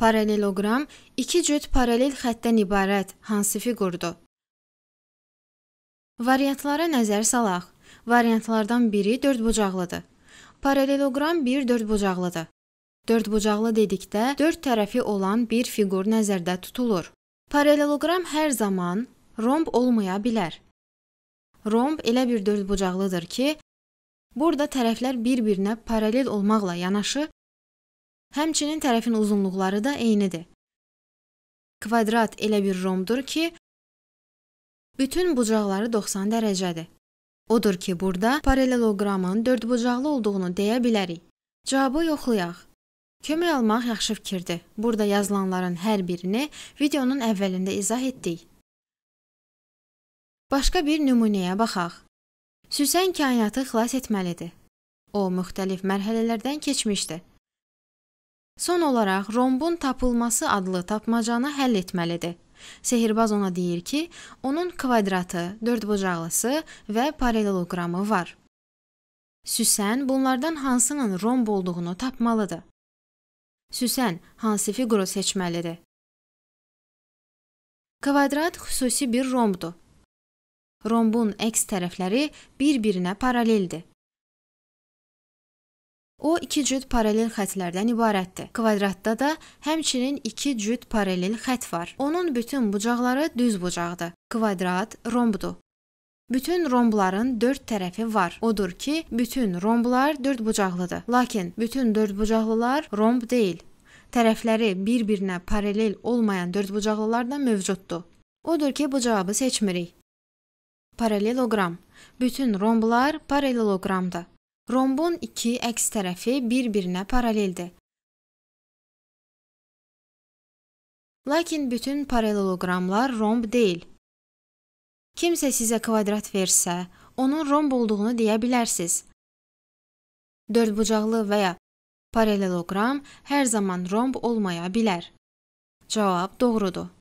Paraleloqram iki cüt paralel xəttdən ibarət hansı fiqurdur? Variantlara nəzər salaq. Variantlardan biri dördbucaqlıdır. Paraleloqram bir dördbucaqlıdır. Dördbucaqlı dedikdə dörd tərəfi olan bir fiqur nəzərdə tutulur. Paraleloqram hər zaman romb olmaya bilər. Romb elə bir dördbucaqlıdır ki, burada tərəflər bir-birinə paralel olmaqla yanaşı Həmçinin tərəfin uzunluqları da eynidir. Kvadrat elə bir romdur ki, bütün bucaqları 90 dərəcədir. Odur ki, burada paraleloqramın 4 bucaqlı olduğunu deyə bilərik. Cavabı yoxlayaq. Kömək almaq yaxşı fikirdir. Burada yazılanların hər birini videonun əvvəlində izah etdik. Başqa bir nümunəyə baxaq. Süsən kainatı xilas etməlidir. O müxtəlif mərhələlərdən keçmişdi. Son olaraq rombun tapılması adlı tapmacanı həll etməlidir. Sehirbaz ona deyir ki, onun kvadratı, dördbucaqlısı və paraleloqramı var. Süsən bunlardan hansının romb olduğunu tapmalıdır. Süsən hansı fiquru seçməlidir? Kvadrat xüsusi bir rombdur. Rombun əks tərəfləri bir-birinə paraleldir. O iki cüt paralel xətlərdən ibarətdir. Kvadratda da həmçinin iki cüt paralel xətt var. Onun bütün bucaqları düz bucaqdır. Kvadrat rombdur. Bütün rombların 4 tərəfi var. Odur ki, bütün romblar 4 bucaqlıdır. Lakin bütün 4 bucaqlılar romb deyil. Tərəfləri bir-birinə paralel olmayan 4 bucaqlılar da mövcuddur. Odur ki, bu cavabı seçmirik. Paralelogram. Bütün romblar paralelogramdır. Rombun iki əks tərəfi bir-birinə paraleldir. Lakin bütün paraleloqramlar romb deyil. Kimsə sizə kvadrat versə, onun romb olduğunu deyə bilərsiniz. Dördbucaqlı və ya paraleloqram hər zaman romb olmaya bilər. Cavab doğrudur.